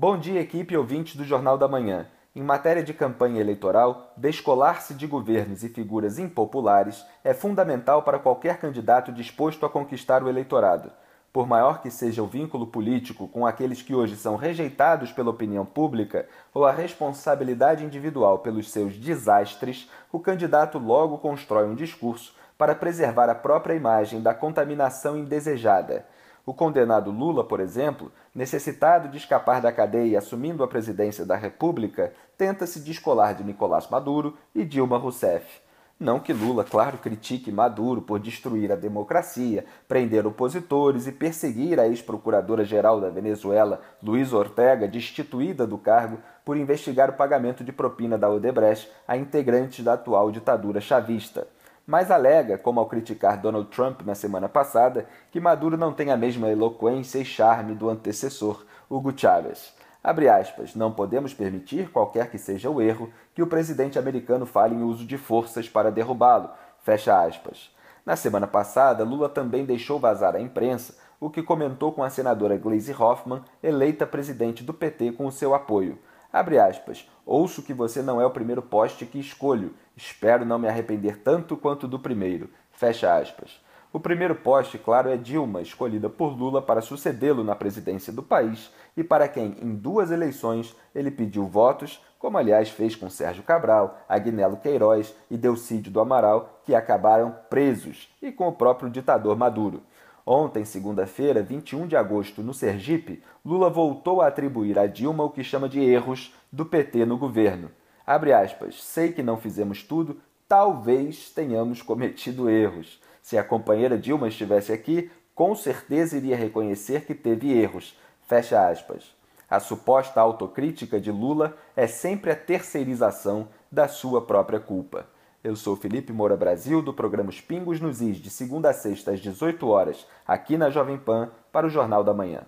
Bom dia, equipe ouvinte do Jornal da Manhã. Em matéria de campanha eleitoral, descolar-se de governos e figuras impopulares é fundamental para qualquer candidato disposto a conquistar o eleitorado. Por maior que seja o vínculo político com aqueles que hoje são rejeitados pela opinião pública ou a responsabilidade individual pelos seus desastres, o candidato logo constrói um discurso para preservar a própria imagem da contaminação indesejada. O condenado Lula, por exemplo, necessitado de escapar da cadeia e assumindo a presidência da República, tenta se descolar de Nicolás Maduro e Dilma Rousseff. Não que Lula, claro, critique Maduro por destruir a democracia, prender opositores e perseguir a ex-procuradora-geral da Venezuela, Luiz Ortega, destituída do cargo por investigar o pagamento de propina da Odebrecht a integrantes da atual ditadura chavista mas alega, como ao criticar Donald Trump na semana passada, que Maduro não tem a mesma eloquência e charme do antecessor, Hugo Chávez. Abre aspas, não podemos permitir, qualquer que seja o erro, que o presidente americano fale em uso de forças para derrubá-lo. Fecha aspas. Na semana passada, Lula também deixou vazar à imprensa o que comentou com a senadora Gleisi Hoffmann, eleita presidente do PT com o seu apoio. Abre aspas. Ouço que você não é o primeiro poste que escolho. Espero não me arrepender tanto quanto do primeiro. Fecha aspas. O primeiro poste, claro, é Dilma, escolhida por Lula para sucedê-lo na presidência do país e para quem, em duas eleições, ele pediu votos, como aliás fez com Sérgio Cabral, Agnello Queiroz e Delcídio do Amaral, que acabaram presos, e com o próprio ditador Maduro. Ontem, segunda-feira, 21 de agosto, no Sergipe, Lula voltou a atribuir a Dilma o que chama de erros do PT no governo. Abre aspas, sei que não fizemos tudo, talvez tenhamos cometido erros. Se a companheira Dilma estivesse aqui, com certeza iria reconhecer que teve erros. Fecha aspas. A suposta autocrítica de Lula é sempre a terceirização da sua própria culpa. Eu sou Felipe Moura Brasil, do programa Os Pingos nos Is, de segunda a sexta às 18 horas, aqui na Jovem Pan, para o Jornal da Manhã.